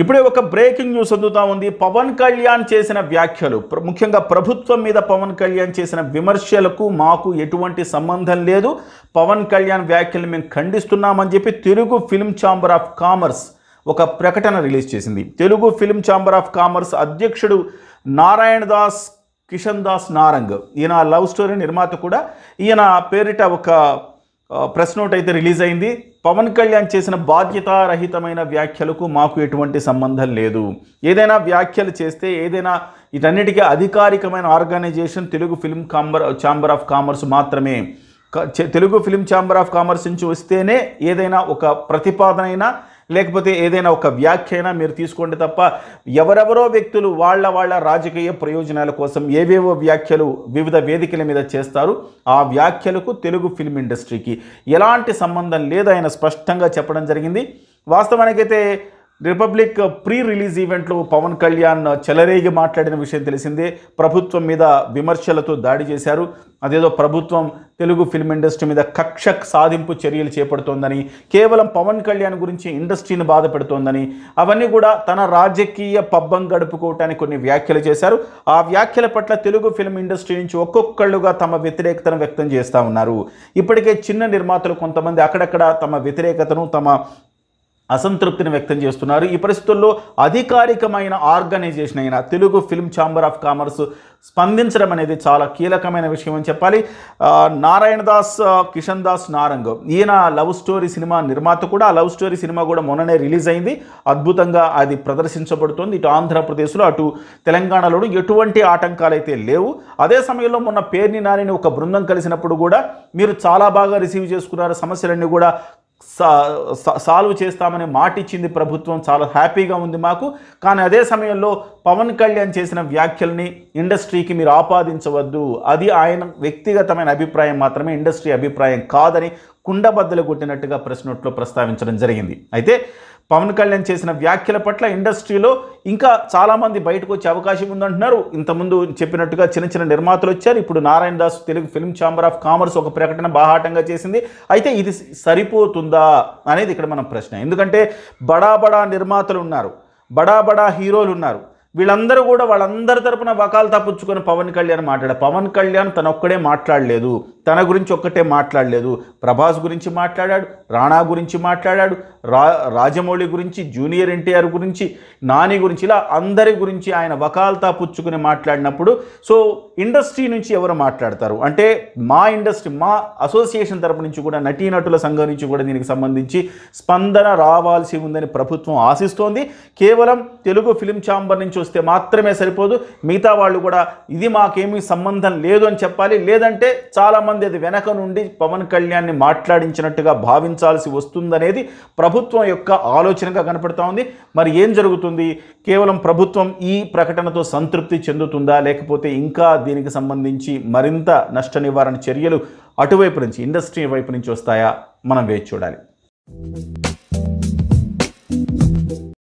ఇప్పుడే ఒక breaking news అందుతా ఉంది పవన్ కళ్యాణ్ చేసిన వ్యాఖ్యలు ముఖ్యంగా ప్రభుత్వం మీద పవన్ కళ్యాణ్ చేసిన విమర్శలకు మాకు ఎటువంటి సంబంధం లేదు పవన్ కళ్యాణ్ వ్యాఖ్యలు మేము ఖండిస్తున్నామని చెప్పి Telugu film chamber of commerce ఒక ప్రకటన రిలీజ్ చేసింది Telugu film chamber of commerce అధ్యక్షుడు నారాయణ దాస్ కిషన్ దాస్ నారంగ్ ఈయన లవ్ స్టోరీ నిర్మాత కూడా ఈయన పేరిట ఒక ప్రెస్ నోట్ అయితే రిలీజ్ అయింది పవన్ కళ్యాణ్ చేసిన బాధ్యతారహితమైన వ్యాఖ్యలకు మాకు ఎటువంటి సంబంధం లేదు ఏదైనా వ్యాఖ్యలు చేస్తే ఏదైనా ఇటన్నిటికీ అధికారికమైన organisation Telugu film chamber chamber of commerce మాత్రమే Telugu film chamber of commerce నుంచి వస్తేనే ఏదైనా ఒక ప్రతిపాదన అయినా లేకపోతే ఏదైనా ఒక అయినా మీరు తీసుకోండి తప్ప ఎవరెవరో వ్యక్తులు వాళ్ళ వాళ్ళ రాజకీయ ప్రయోజనాల కోసం ఏవేవో వ్యాఖ్యలు వివిధ వేదికల మీద చేస్తారు ఆ వ్యాఖ్యలకు తెలుగు ఫిల్మ్ ఇండస్ట్రీకి ఎలాంటి సంబంధం లేదు ఆయన స్పష్టంగా చెప్పడం జరిగింది వాస్తవానికైతే రిపబ్లిక్ ప్రీ రిలీజ్ ఈవెంట్లో పవన్ కళ్యాణ్ చెలరేగి మాట్లాడిన విషయం తెలిసిందే ప్రభుత్వం మీద విమర్శలతో దాడి చేశారు అదేదో ప్రభుత్వం తెలుగు ఫిల్మ్ ఇండస్ట్రీ మీద కక్ష సాధింపు చర్యలు చేపడుతోందని కేవలం పవన్ కళ్యాణ్ గురించి ఇండస్ట్రీని బాధ పెడుతోందని అవన్నీ కూడా తన రాజకీయ పబ్బం గడుపుకోవటానికి కొన్ని వ్యాఖ్యలు చేశారు ఆ వ్యాఖ్యల పట్ల తెలుగు ఫిల్మ్ ఇండస్ట్రీ నుంచి ఒక్కొక్కళ్ళుగా తమ వ్యతిరేకతను వ్యక్తం చేస్తూ ఉన్నారు ఇప్పటికే చిన్న నిర్మాతలు కొంతమంది అక్కడక్కడ తమ వ్యతిరేకతను తమ అసంతృప్తిని వ్యక్తం చేస్తున్నారు ఈ పరిస్థితుల్లో అధికారికమైన ఆర్గనైజేషన్ అయిన Telugu film chamber of commerce స్పందించడం అనేది చాలా కీలకమైన విషయం అని చెప్పాలి నారాయణ దాస్ కిషన్ దాస్ నారంగ్ ఈయన లవ్ స్టోరీ సినిమా నిర్మాత కూడా లవ్ స్టోరీ సినిమా కూడా మొన్ననే రిలీజ్ అయింది అద్భుతంగా అది ప్రదర్శించబడుతోంది ఇటు ఆంధ్రప్రదేశ్లో అటు తెలంగాణలోనూ ఎటువంటి ఆటంకాలు అయితే లేవు అదే సమయంలో మొన్న పేర్ని నారిని ఒక బృందం కలిసినప్పుడు కూడా మీరు చాలా బాగా రిసీవ్ చేసుకున్నారు సమస్యలన్నీ కూడా సాల్వ్ చేస్తామని మాట ఇచ్చింది ప్రభుత్వం చాలా హ్యాపీగా ఉంది మాకు కానీ అదే సమయంలో పవన్ కళ్యాణ్ చేసిన వ్యాఖ్యల్ని ఇండస్ట్రీకి మీరు ఆపాదించవద్దు అది ఆయన వ్యక్తిగతమైన అభిప్రాయం మాత్రమే ఇండస్ట్రీ అభిప్రాయం కాదని కుండబద్దలు కొట్టినట్టుగా ప్రెస్ నోట్లో ప్రస్తావించడం జరిగింది అయితే పవన్ కళ్యాణ్ చేసిన వ్యాఖ్యల పట్ల ఇండస్ట్రీలో ఇంకా చాలామంది బయటకు వచ్చే అవకాశం ఉందంటున్నారు ఇంతకుముందు చెప్పినట్టుగా చిన్న చిన్న నిర్మాతలు వచ్చారు ఇప్పుడు Narayana Das Telugu film chamber of commerce ఒక ప్రకటన బాహాటంగా చేసింది అయితే ఇది సరిపోతుందా అనేది ఇక్కడ మనం ప్రశ్న ఎందుకంటే బడా బడా నిర్మాతలు ఉన్నారు బడా బడా హీరోలు ఉన్నారు వీళ్ళందరూ కూడా వాళ్ళందరి తరపున వకాలు తప్పించుకొని పవన్ కళ్యాణ్ మాట్లాడారు పవన్ కళ్యాణ్ తన ఒక్కడే మాట్లాడలేదు తన గురించి ఒక్కటే మాట్లాడలేదు ప్రభాస్ గురించి మాట్లాడాడు రాణా గురించి మాట్లాడాడు రా రాజమౌళి గురించి జూనియర్ ఎన్టీఆర్ గురించి నాని గురించి ఇలా అందరి గురించి ఆయన వకాల్తా పుచ్చుకుని మాట్లాడినప్పుడు సో ఇండస్ట్రీ నుంచి ఎవరు మాట్లాడతారు అంటే మా ఇండస్ట్రీ మా అసోసియేషన్ తరపు నుంచి కూడా నటీనటుల సంఘం నుంచి కూడా దీనికి సంబంధించి స్పందన రావాల్సి ఉందని ప్రభుత్వం ఆశిస్తోంది కేవలం తెలుగు ఫిలిం ఛాంబర్ నుంచి చూస్తే మాత్రమే సరిపోదు మిగతా వాళ్ళు కూడా ఇది మాకేమీ సంబంధం లేదు అని చెప్పాలి లేదంటే చాలామంది అది వెనక నుండి పవన్ కళ్యాణ్ని మాట్లాడించినట్టుగా భావించాల్సి వస్తుందనేది ప్రభుత్వం యొక్క ఆలోచనగా కనపడతా ఉంది మరి ఏం జరుగుతుంది కేవలం ప్రభుత్వం ఈ ప్రకటనతో సంతృప్తి చెందుతుందా లేకపోతే ఇంకా దీనికి సంబంధించి మరింత నష్ట నివారణ చర్యలు అటువైపు నుంచి ఇండస్ట్రీ వైపు నుంచి వస్తాయా మనం వేచి చూడాలి